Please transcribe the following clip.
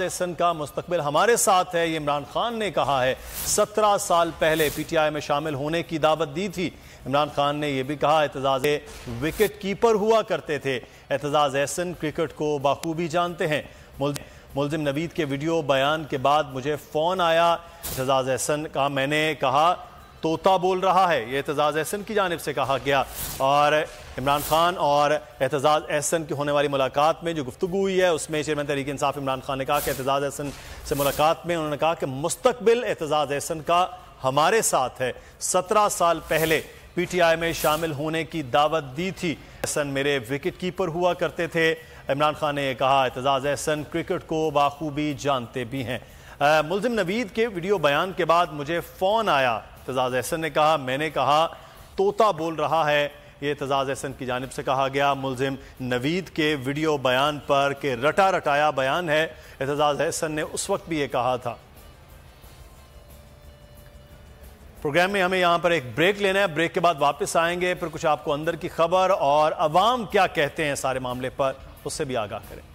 एहसन का मुस्तबिल हमारे साथ है इमरान खान ने कहा है सत्रह साल पहले पी टी आई में शामिल होने की दावत दी थी इमरान खान ने यह भी कहा एतजाज़ विकेट कीपर हुआ करते थे एतजाज़ एहसन क्रिकेट को बाखूबी जानते हैं मुलजिम नवीद के वीडियो बयान के बाद मुझे फ़ोन आया एतजाज़ एहसन का मैंने कहा तोता बोल रहा है ये एतजाज़ एहसन की जानब से कहा गया और इमरान खान और एतजाज़ एहसन की होने वाली मुलाकात में जो गुफ्तु हुई है उसमें चेयरमैन तहरीक इंसाफ इमरान खान ने कहा कि एतजाज़ एहसन से मुलाकात में उन्होंने कहा कि मुस्तबिल एतजाज़ एहसन का हमारे साथ है सत्रह साल पहले पी टी आई में शामिल होने की दावत दी थी एहसन मेरे विकेट कीपर हुआ करते थे इमरान खान ने कहा एतजाज़ एहसन क्रिकेट को बाखूबी जानते भी हैं मुलिम नवीद के वीडियो बयान के बाद मुझे फ़ोन आया तजाज़ एहसन ने कहा मैंने कहा तोता बोल रहा है ये तजाज़ एहसन की जानब से कहा गया मुलिम नवीद के वीडियो बयान पर के रटा रटाया बयान है एतजाज़ एहसन ने उस वक्त भी ये कहा था प्रोग्राम में हमें यहाँ पर एक ब्रेक लेना है ब्रेक के बाद वापस आएंगे फिर कुछ आपको अंदर की खबर और अवाम क्या कहते हैं सारे मामले पर उससे भी आगाह करें